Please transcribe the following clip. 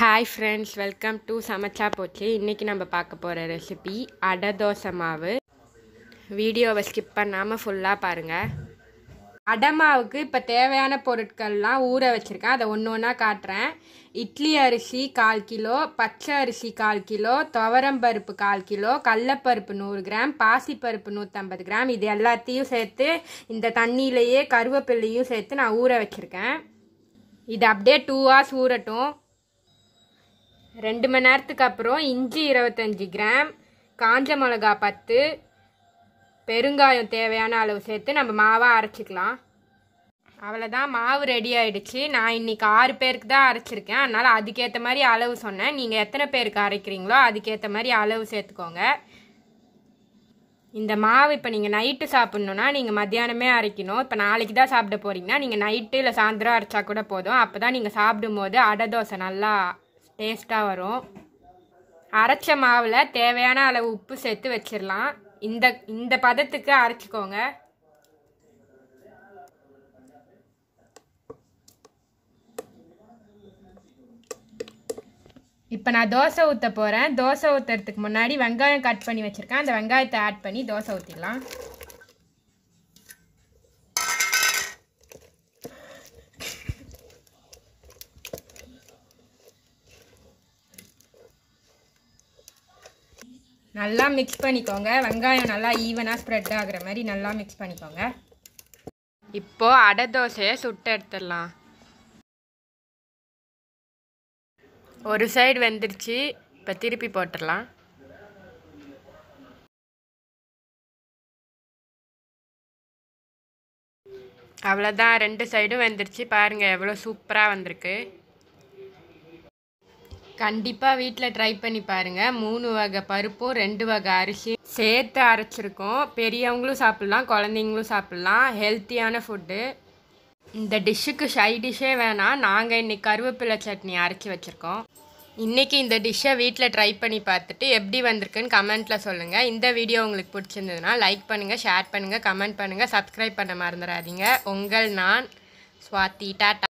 hi friends welcome to சமைச்சா போச்சு இன்றைக்கி நம்ம பார்க்க போகிற ரெசிபி அடை தோசை மாவு வீடியோவை ஸ்கிப் பண்ணாமல் ஃபுல்லாக பாருங்கள் அடை மாவுக்கு இப்போ தேவையான பொருட்கள்லாம் ஊற வச்சுருக்கேன் அதை ஒன்று ஒன்றா காட்டுறேன் இட்லி அரிசி கால் கிலோ பச்சை அரிசி கால் கிலோ துவரம்பருப்பு கால் கிலோ கடலப்பருப்பு நூறு கிராம் பாசிப்பருப்பு நூற்றம்பது கிராம் இது எல்லாத்தையும் சேர்த்து இந்த தண்ணியிலையே கருவேப்பிள்ளையும் சேர்த்து நான் ஊற வச்சுருக்கேன் இது அப்படியே டூ ஹவர்ஸ் ஊறட்டும் ரெண்டு மணி நேரத்துக்கு அப்புறம் இஞ்சி இருபத்தஞ்சி கிராம் காஞ்ச மிளகா பத்து பெருங்காயம் தேவையான அளவு சேர்த்து நம்ம மாவாக அரைச்சிக்கலாம் அவ்வளோதான் மாவு ரெடி ஆயிடுச்சு நான் இன்னைக்கு ஆறு பேருக்கு தான் அரைச்சிருக்கேன் அதனால் அதுக்கேற்ற மாதிரி அளவு சொன்னேன் நீங்கள் எத்தனை பேருக்கு அரைக்கிறீங்களோ அதுக்கேற்ற மாதிரி அளவு சேர்த்துக்கோங்க இந்த மாவு இப்போ நீங்கள் நைட்டு சாப்பிட்ணுன்னா நீங்கள் மத்தியானமே அரைக்கணும் இப்போ நாளைக்கு தான் சாப்பிட போகிறீங்கன்னா நீங்கள் நைட்டு இல்லை சாயந்தரம் அரைச்சா கூட போதும் அப்போ தான் நீங்கள் சாப்பிடும்போது அடை தோசை நல்லா டேஸ்ட்டாக வரும் அரைச்ச மாவில் தேவையான அளவு உப்பு சேர்த்து வச்சிடலாம் இந்த இந்த பதத்துக்கு அரைச்சிக்கோங்க இப்போ நான் தோசை ஊற்ற போகிறேன் தோசை ஊற்றுறதுக்கு முன்னாடி வெங்காயம் கட் பண்ணி வச்சுருக்கேன் அந்த வெங்காயத்தை ஆட் பண்ணி தோசை ஊற்றிடலாம் நல்லா மிக்ஸ் பண்ணிக்கோங்க வெங்காயம் நல்லா ஈவனாக ஸ்ப்ரெட் ஆகிற மாதிரி நல்லா மிக்ஸ் பண்ணிக்கோங்க இப்போது அடை தோசையை சுட்டு எடுத்துடலாம் ஒரு சைடு வெந்துருச்சு இப்போ திருப்பி போட்டுடலாம் அவ்வளோதான் ரெண்டு சைடும் வெந்துருச்சு பாருங்கள் எவ்வளோ சூப்பராக வந்திருக்கு கண்டிப்பாக வீட்டில் ட்ரை பண்ணி பாருங்கள் மூணு வகை பருப்பும் ரெண்டு வகை அரிசி சேர்த்து அரைச்சிருக்கோம் பெரியவங்களும் சாப்பிட்லாம் குழந்தைங்களும் சாப்பிட்லாம் ஹெல்த்தியான ஃபுட்டு இந்த டிஷ்ஷுக்கு ஷை டிஷ்ஷே வேணாம் நாங்கள் இன்றைக்கி கருவேப்பிலை சட்னி அரைச்சி வச்சுருக்கோம் இன்றைக்கி இந்த டிஷ்ஷை வீட்டில் ட்ரை பண்ணி பார்த்துட்டு எப்படி வந்திருக்குன்னு கமெண்ட்டில் சொல்லுங்கள் இந்த வீடியோ உங்களுக்கு பிடிச்சிருந்ததுன்னா லைக் பண்ணுங்கள் ஷேர் பண்ணுங்கள் கமெண்ட் பண்ணுங்கள் சப்ஸ்கிரைப் பண்ண மறந்துடாதீங்க உங்கள் நான் சுவாத்தி டாட்டா